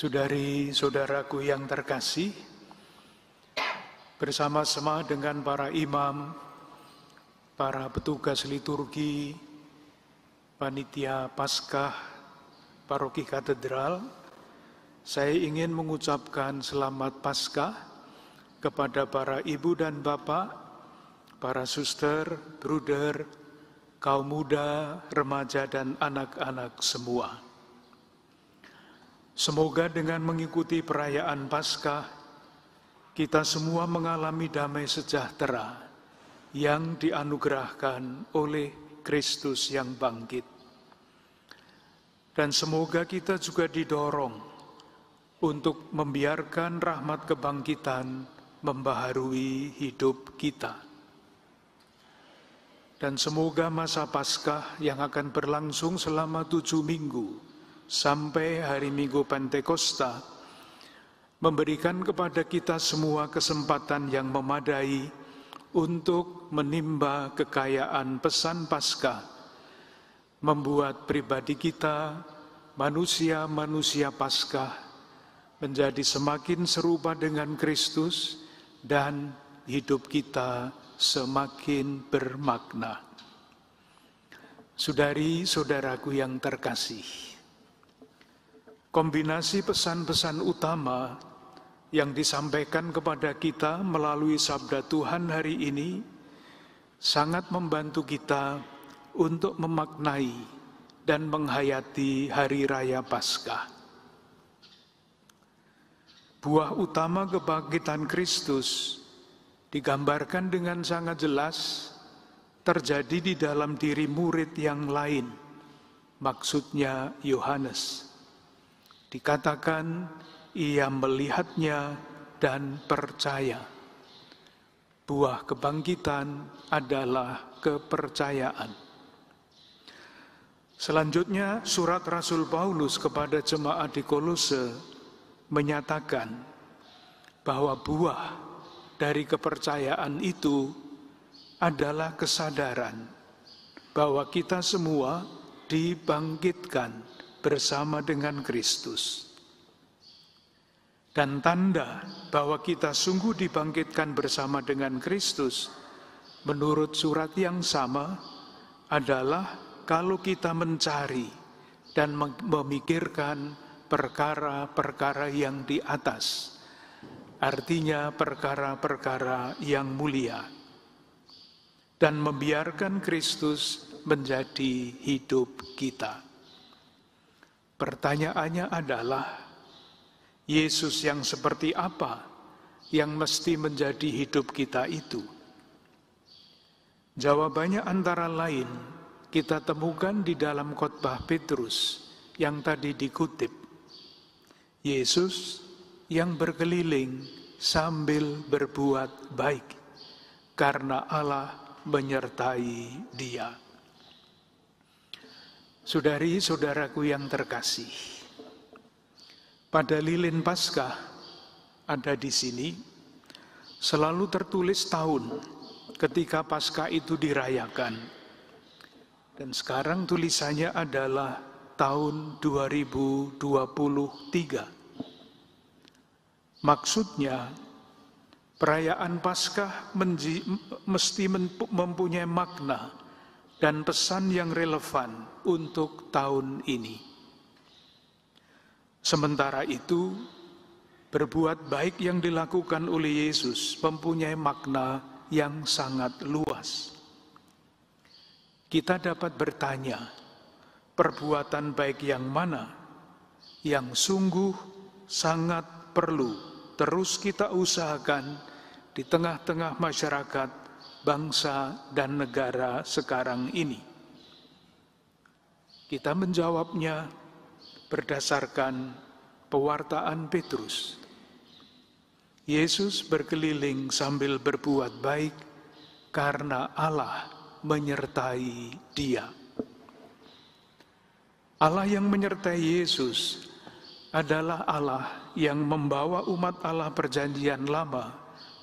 Saudari-saudaraku yang terkasih, bersama-sama dengan para imam, para petugas liturgi, panitia Paskah, paroki katedral, saya ingin mengucapkan selamat Paskah kepada para ibu dan bapak, para suster, bruder, kaum muda, remaja, dan anak-anak semua. Semoga dengan mengikuti perayaan Paskah, kita semua mengalami damai sejahtera yang dianugerahkan oleh Kristus yang bangkit. Dan semoga kita juga didorong untuk membiarkan rahmat kebangkitan membaharui hidup kita. Dan semoga masa Paskah yang akan berlangsung selama tujuh minggu sampai hari Minggu Pentekosta memberikan kepada kita semua kesempatan yang memadai untuk menimba kekayaan pesan Paskah, membuat pribadi kita, manusia-manusia Paskah, menjadi semakin serupa dengan Kristus dan hidup kita semakin bermakna. Saudari-saudaraku yang terkasih, Kombinasi pesan-pesan utama yang disampaikan kepada kita melalui sabda Tuhan hari ini sangat membantu kita untuk memaknai dan menghayati hari raya Paskah. Buah utama kebangkitan Kristus digambarkan dengan sangat jelas terjadi di dalam diri murid yang lain, maksudnya Yohanes. Dikatakan ia melihatnya dan percaya. Buah kebangkitan adalah kepercayaan. Selanjutnya, surat Rasul Paulus kepada jemaat di Kolose menyatakan bahwa buah dari kepercayaan itu adalah kesadaran bahwa kita semua dibangkitkan bersama dengan Kristus. Dan tanda bahwa kita sungguh dibangkitkan bersama dengan Kristus, menurut surat yang sama, adalah kalau kita mencari dan memikirkan perkara-perkara yang di atas, artinya perkara-perkara yang mulia, dan membiarkan Kristus menjadi hidup kita. Pertanyaannya adalah, Yesus yang seperti apa yang mesti menjadi hidup kita itu? Jawabannya antara lain, kita temukan di dalam khotbah Petrus yang tadi dikutip. Yesus yang berkeliling sambil berbuat baik, karena Allah menyertai dia. Saudari-saudaraku yang terkasih, pada lilin Paskah ada di sini selalu tertulis tahun ketika Paskah itu dirayakan. Dan sekarang tulisannya adalah tahun 2023. Maksudnya perayaan Paskah mesti mempunyai makna dan pesan yang relevan untuk tahun ini. Sementara itu, berbuat baik yang dilakukan oleh Yesus mempunyai makna yang sangat luas. Kita dapat bertanya, perbuatan baik yang mana yang sungguh sangat perlu terus kita usahakan di tengah-tengah masyarakat bangsa dan negara sekarang ini? Kita menjawabnya berdasarkan pewartaan Petrus. Yesus berkeliling sambil berbuat baik karena Allah menyertai dia. Allah yang menyertai Yesus adalah Allah yang membawa umat Allah perjanjian lama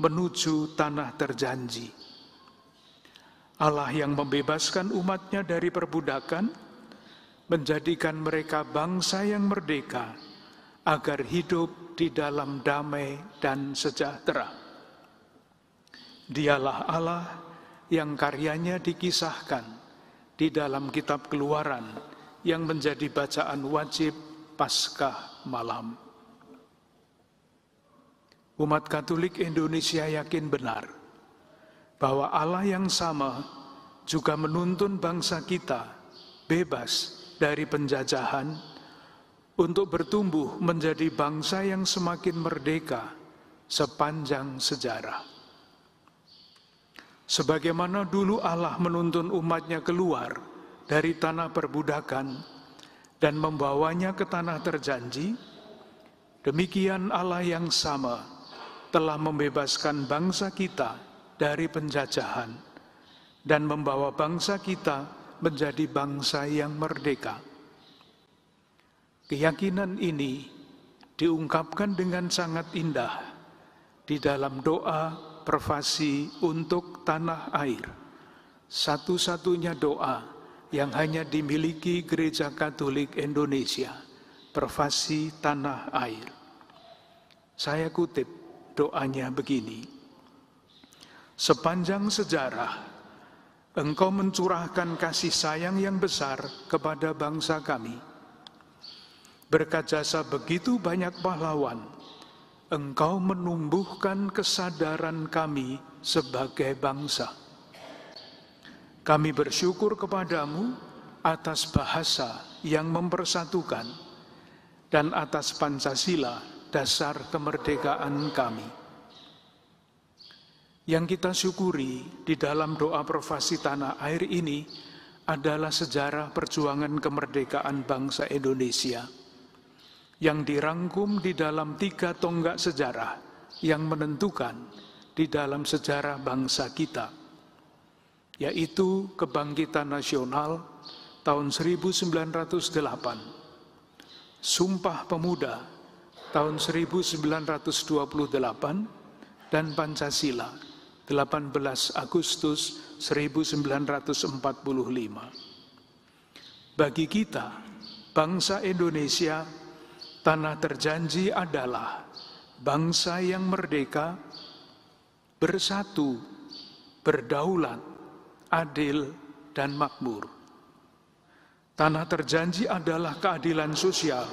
menuju tanah terjanji Allah yang membebaskan umatnya dari perbudakan, menjadikan mereka bangsa yang merdeka, agar hidup di dalam damai dan sejahtera. Dialah Allah yang karyanya dikisahkan di dalam kitab keluaran yang menjadi bacaan wajib Paskah malam. Umat Katolik Indonesia yakin benar bahwa Allah yang sama juga menuntun bangsa kita bebas dari penjajahan untuk bertumbuh menjadi bangsa yang semakin merdeka sepanjang sejarah. Sebagaimana dulu Allah menuntun umatnya keluar dari tanah perbudakan dan membawanya ke tanah terjanji, demikian Allah yang sama telah membebaskan bangsa kita dari penjajahan dan membawa bangsa kita menjadi bangsa yang merdeka. Keyakinan ini diungkapkan dengan sangat indah di dalam doa pervasi untuk tanah air. Satu-satunya doa yang hanya dimiliki Gereja Katolik Indonesia, pervasi tanah air. Saya kutip doanya begini. Sepanjang sejarah, Engkau mencurahkan kasih sayang yang besar kepada bangsa kami. Berkat jasa begitu banyak pahlawan, Engkau menumbuhkan kesadaran kami sebagai bangsa. Kami bersyukur kepadamu atas bahasa yang mempersatukan dan atas Pancasila, dasar kemerdekaan kami. Yang kita syukuri di dalam doa profasi tanah air ini adalah sejarah perjuangan kemerdekaan bangsa Indonesia yang dirangkum di dalam tiga tonggak sejarah yang menentukan di dalam sejarah bangsa kita, yaitu kebangkitan nasional tahun 1908, Sumpah Pemuda tahun 1928, dan Pancasila 18 Agustus 1945. Bagi kita, bangsa Indonesia, tanah terjanji adalah bangsa yang merdeka, bersatu, berdaulat, adil, dan makmur. Tanah terjanji adalah keadilan sosial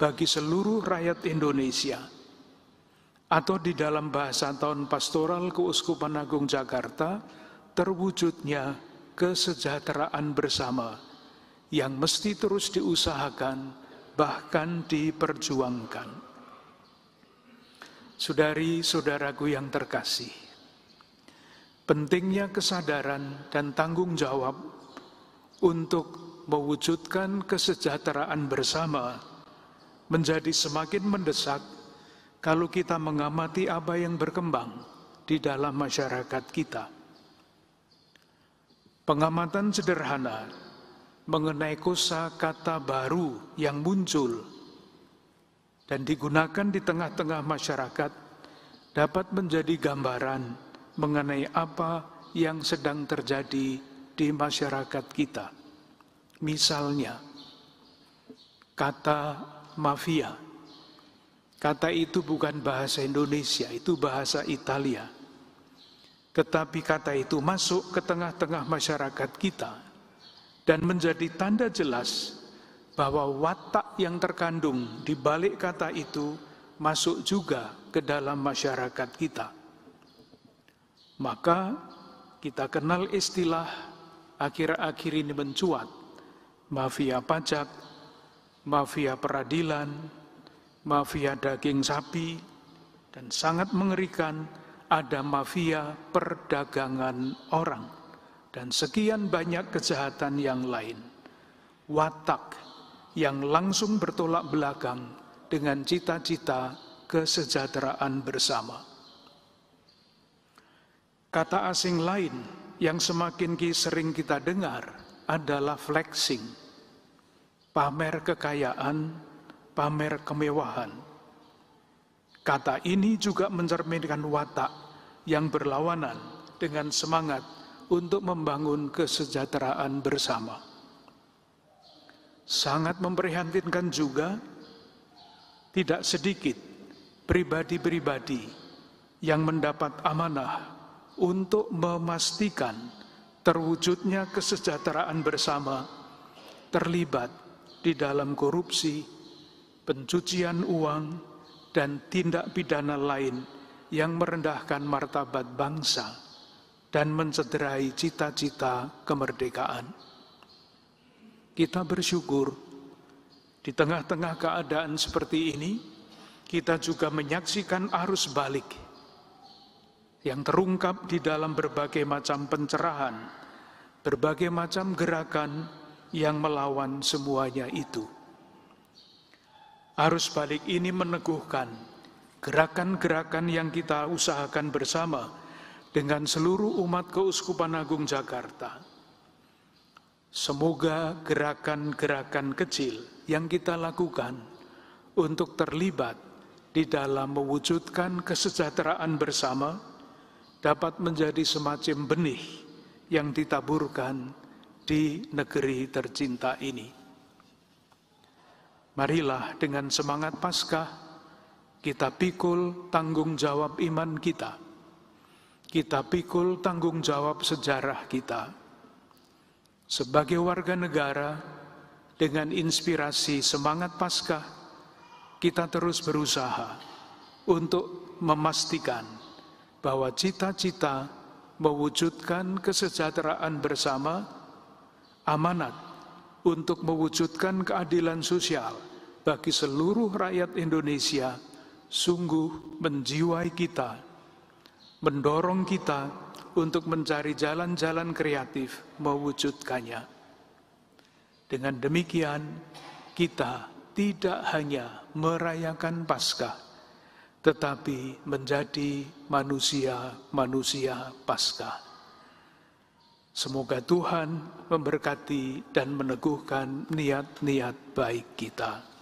bagi seluruh rakyat Indonesia – atau di dalam bahasa tahun pastoral Keuskupan Agung Jakarta, terwujudnya kesejahteraan bersama yang mesti terus diusahakan, bahkan diperjuangkan. Saudari-saudaraku yang terkasih, pentingnya kesadaran dan tanggung jawab untuk mewujudkan kesejahteraan bersama menjadi semakin mendesak kalau kita mengamati apa yang berkembang di dalam masyarakat kita. Pengamatan sederhana mengenai kosa kata baru yang muncul dan digunakan di tengah-tengah masyarakat dapat menjadi gambaran mengenai apa yang sedang terjadi di masyarakat kita. Misalnya, kata mafia Kata itu bukan bahasa Indonesia, itu bahasa Italia. Tetapi kata itu masuk ke tengah-tengah masyarakat kita dan menjadi tanda jelas bahwa watak yang terkandung di balik kata itu masuk juga ke dalam masyarakat kita. Maka kita kenal istilah akhir-akhir ini mencuat, mafia pajak, mafia peradilan, mafia daging sapi, dan sangat mengerikan ada mafia perdagangan orang, dan sekian banyak kejahatan yang lain. Watak yang langsung bertolak belakang dengan cita-cita kesejahteraan bersama. Kata asing lain yang semakin sering kita dengar adalah flexing, pamer kekayaan pamer kemewahan. Kata ini juga mencerminkan watak yang berlawanan dengan semangat untuk membangun kesejahteraan bersama. Sangat memprihatinkan juga tidak sedikit pribadi-pribadi yang mendapat amanah untuk memastikan terwujudnya kesejahteraan bersama terlibat di dalam korupsi pencucian uang, dan tindak pidana lain yang merendahkan martabat bangsa dan mencederai cita-cita kemerdekaan. Kita bersyukur di tengah-tengah keadaan seperti ini, kita juga menyaksikan arus balik yang terungkap di dalam berbagai macam pencerahan, berbagai macam gerakan yang melawan semuanya itu. Arus balik ini meneguhkan gerakan-gerakan yang kita usahakan bersama dengan seluruh umat Keuskupan Agung Jakarta. Semoga gerakan-gerakan kecil yang kita lakukan untuk terlibat di dalam mewujudkan kesejahteraan bersama dapat menjadi semacam benih yang ditaburkan di negeri tercinta ini. Marilah dengan semangat Paskah kita pikul tanggung jawab iman kita. Kita pikul tanggung jawab sejarah kita. Sebagai warga negara dengan inspirasi semangat Paskah, kita terus berusaha untuk memastikan bahwa cita-cita mewujudkan kesejahteraan bersama amanat untuk mewujudkan keadilan sosial bagi seluruh rakyat Indonesia sungguh menjiwai kita, mendorong kita untuk mencari jalan-jalan kreatif mewujudkannya. Dengan demikian, kita tidak hanya merayakan Paskah, tetapi menjadi manusia-manusia Paskah. Semoga Tuhan memberkati dan meneguhkan niat-niat baik kita.